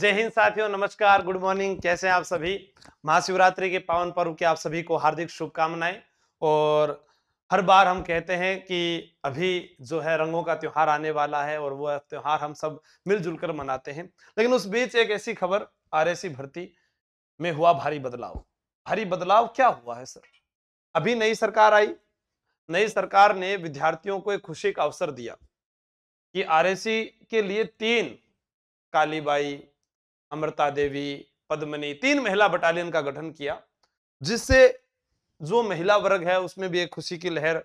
जय हिंद साथियों नमस्कार गुड मॉर्निंग कैसे हैं आप सभी महाशिवरात्रि के पावन पर्व की आप सभी को हार्दिक शुभकामनाएं और हर बार हम कहते हैं कि अभी जो है रंगों का त्यौहार आने वाला है और वो त्यौहार हम सब मिलजुल कर मनाते हैं लेकिन उस बीच एक ऐसी खबर आरएसी भर्ती में हुआ भारी बदलाव भारी बदलाव क्या हुआ है सर अभी नई सरकार आई नई सरकार ने विद्यार्थियों को एक खुशी का अवसर दिया कि आर के लिए तीन कालीबाई अमृता देवी पद्मनी तीन महिला बटालियन का गठन किया जिससे जो महिला वर्ग है उसमें भी एक खुशी की लहर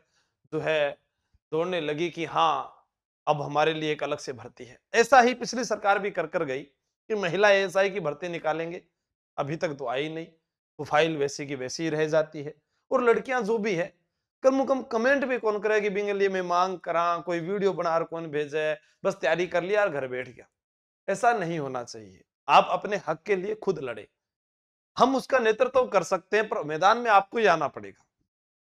जो है दौड़ने लगी कि हाँ अब हमारे लिए एक अलग से भर्ती है ऐसा ही पिछली सरकार भी कर कर गई कि महिला एस की भर्ती निकालेंगे अभी तक तो आई नहीं तो फाइल वैसी की वैसी ही रह जाती है और लड़कियां जो भी है कम कम कमेंट भी कौन कि बिंग लिए मैं मांग करा कोई वीडियो बना कौन भेजे बस तैयारी कर लिया और घर बैठ गया ऐसा नहीं होना चाहिए आप अपने हक के लिए खुद लड़े हम उसका नेतृत्व तो कर सकते हैं पर मैदान में आपको ही आना पड़ेगा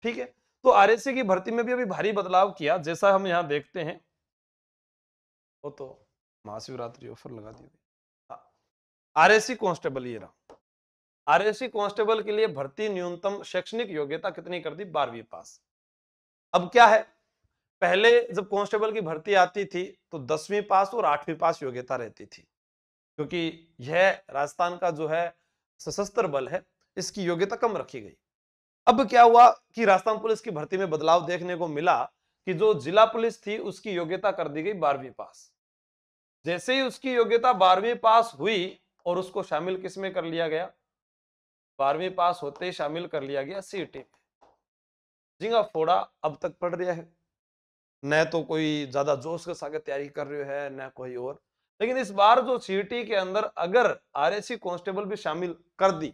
ठीक है तो आरएससी की भर्ती में भी अभी भारी बदलाव किया जैसा हम यहाँ देखते हैं वो तो महाशिवरात्रि ऑफर लगा दी हाँ। आरएससी कांस्टेबल ये रहा आरएससी कांस्टेबल के लिए भर्ती न्यूनतम शैक्षणिक योग्यता कितनी कर दी बारहवीं पास अब क्या है पहले जब कांस्टेबल की भर्ती आती थी तो दसवीं पास और आठवीं पास योग्यता रहती थी क्योंकि यह राजस्थान का जो है सशस्त्र बल है इसकी योग्यता कम रखी गई अब क्या हुआ कि राजस्थान पुलिस की भर्ती में बदलाव देखने को मिला कि जो जिला पुलिस थी उसकी योग्यता कर दी गई बारहवीं पास जैसे ही उसकी योग्यता बारहवीं पास हुई और उसको शामिल किस में कर लिया गया बारहवीं पास होते ही शामिल कर लिया गया सी टी जिंगा फोड़ा अब तक पढ़ रहा है न तो कोई ज्यादा जोश के साथ तैयारी कर रहे है न कोई और लेकिन इस बार जो सीटी के अंदर अगर आरएसी कांस्टेबल भी शामिल कर दी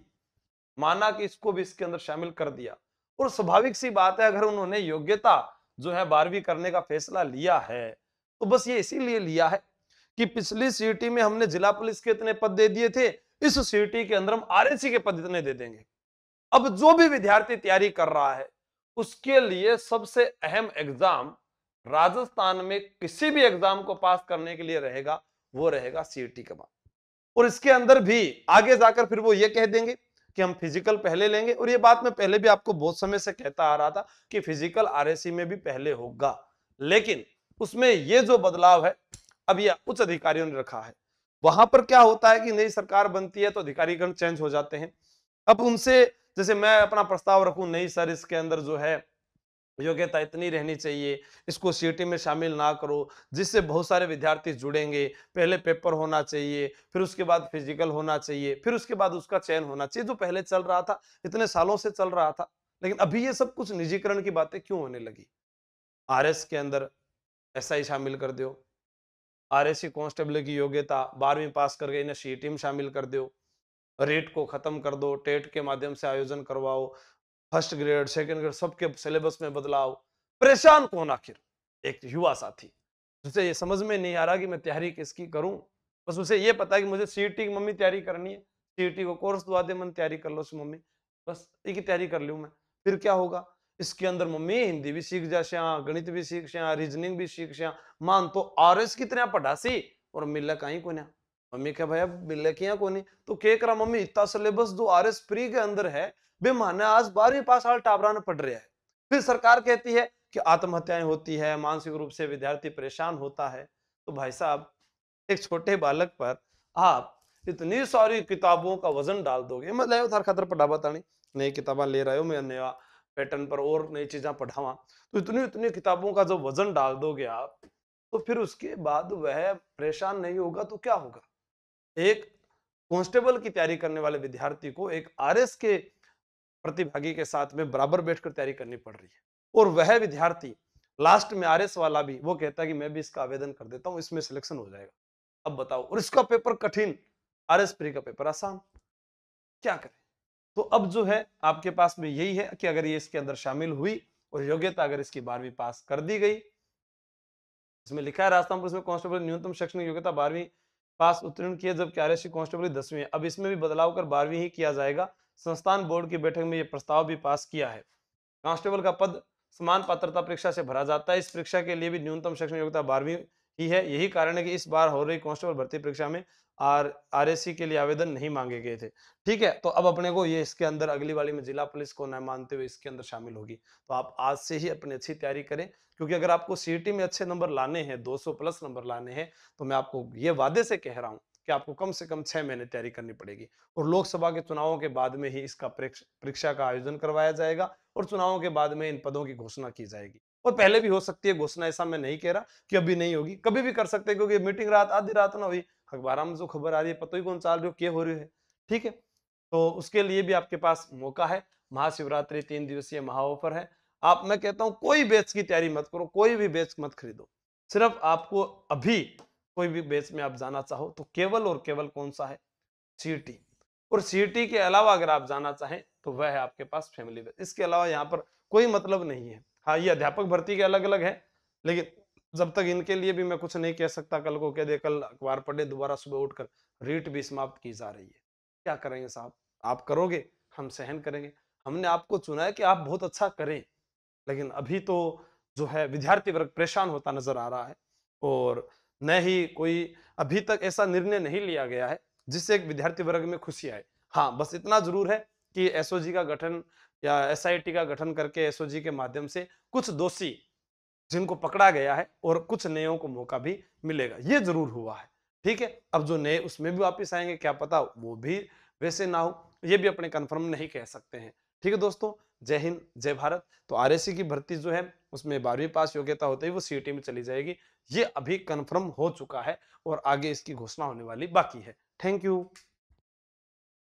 माना कि इसको भी इसके अंदर शामिल कर दिया और स्वाभाविक सी बात है अगर उन्होंने योग्यता जो है बारहवीं करने का फैसला लिया है तो बस ये इसीलिए लिया है कि पिछली सीटी में हमने जिला पुलिस के इतने पद दे दिए थे इस सीटी के अंदर हम आर के पद इतने दे देंगे अब जो भी विद्यार्थी तैयारी कर रहा है उसके लिए सबसे अहम एग्जाम राजस्थान में किसी भी एग्जाम को पास करने के लिए रहेगा वो रहेगा सीईटी का मान और इसके अंदर भी आगे जाकर फिर वो ये कह देंगे कि हम फिजिकल पहले लेंगे और ये बात मैं पहले भी आपको बहुत समय से कहता आ रहा था कि फिजिकल आरएसी में भी पहले होगा लेकिन उसमें ये जो बदलाव है अब यह उच्च अधिकारियों ने रखा है वहां पर क्या होता है कि नई सरकार बनती है तो अधिकारीगण चेंज हो जाते हैं अब उनसे जैसे मैं अपना प्रस्ताव रखू नई सर इसके अंदर जो है योग्यता इतनी रहनी चाहिए इसको सी में शामिल ना करो जिससे बहुत सारे विद्यार्थी जुड़ेंगे पहले पेपर होना चाहिए फिर उसके बाद फिजिकल होना चाहिए फिर उसके बाद उसका चयन होना चाहिए जो पहले चल रहा था इतने सालों से चल रहा था लेकिन अभी ये सब कुछ निजीकरण की बातें क्यों होने लगी आर के अंदर ऐसा ही शामिल कर दो आर एस कॉन्स्टेबल की योग्यता बारहवीं पास करके इन्हें सी में शामिल कर दो रेट को खत्म कर दो टेट के माध्यम से आयोजन करवाओ फर्स्ट ग्रेड सेकेंड ग्रेड सबके सिलेबस में बदलाव परेशान कौन आखिर एक युवा साथी उसे ये समझ में नहीं आ रहा कि मैं तैयारी किसकी करूं बस उसे ये पता है कि मुझे सी e की मम्मी तैयारी करनी है सी e को कोर्स दुआ दे मन तैयारी कर लो उस मम्मी बस एक ही तैयारी कर लूँ मैं फिर क्या होगा इसके अंदर मम्मी हिंदी भी सीख जा गणित भी सीख रीजनिंग भी सीख मान तो आर एस कितना सी और मिल कहीं को ना मम्मी क्या भैया लेके यहाँ नहीं तो के करा मम्मी इतना सिलेबस जो आर एस प्री के अंदर है बे माने आज बारहवीं पास वाला टाबरा ने पढ़ रहा है फिर सरकार कहती है कि आत्महत्याएं होती है मानसिक रूप से विद्यार्थी परेशान होता है तो भाई साहब एक छोटे बालक पर आप इतनी सारी किताबों का वजन डाल दोगे मतलब लाओ थार खातर पढ़ावा नई किताबा ले रहे हो मैं नया पैटर्न पर और नई चीजें पढ़ावा तो इतनी इतनी किताबों का जो वजन डाल दोगे आप तो फिर उसके बाद वह परेशान नहीं होगा तो क्या होगा एक कांस्टेबल की तैयारी करने वाले विद्यार्थी को एक आरएस के प्रतिभागी के साथ में बराबर बैठकर तैयारी करनी पड़ रही है और वह विद्यार्थी लास्ट में आरएस वाला भी वो कहता है कि मैं भी इसका आवेदन कर देता हूँ इसमें सिलेक्शन हो जाएगा अब बताओ और इसका पेपर कठिन आर एस प्री का पेपर आसान क्या करें तो अब जो है आपके पास में यही है कि अगर ये इसके अंदर शामिल हुई और योग्यता अगर इसकी बारहवीं पास कर दी गई इसमें लिखा है राजस्थान पुलिस में कांस्टेबल न्यूनतम शैक्षणिक योग्यता बारहवीं पास उत्तीर्ण किए जबकि सी कॉन्स्टेबल दसवीं है अब इसमें भी बदलाव कर बारहवीं ही किया जाएगा संस्थान बोर्ड की बैठक में यह प्रस्ताव भी पास किया है कांस्टेबल का पद समान पात्रता परीक्षा से भरा जाता है इस परीक्षा के लिए भी न्यूनतम शैक्षणिक योग्यता बारहवीं ही है यही कारण है कि इस बार हो रही कांस्टेबल भर्ती परीक्षा में आर आर के लिए आवेदन नहीं मांगे गए थे ठीक है तो अब अपने को ये इसके अंदर अगली वाली में जिला पुलिस को न मानते हुए इसके अंदर शामिल होगी तो आप आज से ही अपनी अच्छी तैयारी करें क्योंकि अगर आपको सीटी में अच्छे नंबर लाने हैं 200 प्लस नंबर लाने हैं तो मैं आपको ये वादे से कह रहा हूँ कि आपको कम से कम छह महीने तैयारी करनी पड़ेगी और लोकसभा के चुनावों के बाद में ही इसका परीक्षा का आयोजन करवाया जाएगा और चुनावों के बाद में इन पदों की घोषणा की जाएगी और पहले भी हो सकती है घोषणा ऐसा मैं नहीं कह रहा कि अभी नहीं होगी कभी भी कर सकते क्योंकि मीटिंग रात आधी रात ना हुई अखबार में जो खबर आ रही है पता ही कौन चाल रही हो क्या हो रही है ठीक है तो उसके लिए भी आपके पास मौका है महाशिवरात्रि तीन दिवसीय महा ऑफर है आप मैं कहता हूं कोई बेच की तैयारी मत करो कोई भी बेच मत खरीदो सिर्फ आपको अभी कोई भी बेच में आप जाना चाहो तो केवल और केवल कौन सा है सीटी और सीटी के अलावा अगर आप जाना चाहें तो वह है आपके पास फैमिली बेच इसके अलावा यहाँ पर कोई मतलब नहीं है हाँ ये अध्यापक भर्ती के अलग अलग है लेकिन जब तक इनके लिए भी मैं कुछ नहीं कह सकता कल को कह दे कल अखबार पढ़े दोबारा सुबह उठकर रीट भी समाप्त की जा रही है क्या करेंगे साहब आप करोगे हम सहन करेंगे हमने आपको चुना है कि आप बहुत अच्छा करें लेकिन अभी तो जो है विद्यार्थी वर्ग परेशान होता नजर आ रहा है और न ही कोई अभी तक ऐसा निर्णय नहीं लिया गया है जिससे एक विद्यार्थी वर्ग में खुशी आए हाँ बस इतना जरूर है कि एसओजी का गठन या एसआईटी का गठन करके एसओजी के माध्यम से कुछ दोषी जिनको पकड़ा गया है और कुछ नयों को मौका भी मिलेगा ये जरूर हुआ है ठीक है अब जो नए उसमें भी वापिस आएंगे क्या पता वो भी वैसे ना हो ये भी अपने कंफर्म नहीं कह सकते हैं ठीक है दोस्तों जय हिंद जय भारत तो आर e की भर्ती जो है उसमें बारहवीं पास योग्यता होते ही वो सी में चली जाएगी ये अभी कन्फर्म हो चुका है और आगे इसकी घोषणा होने वाली बाकी है थैंक यू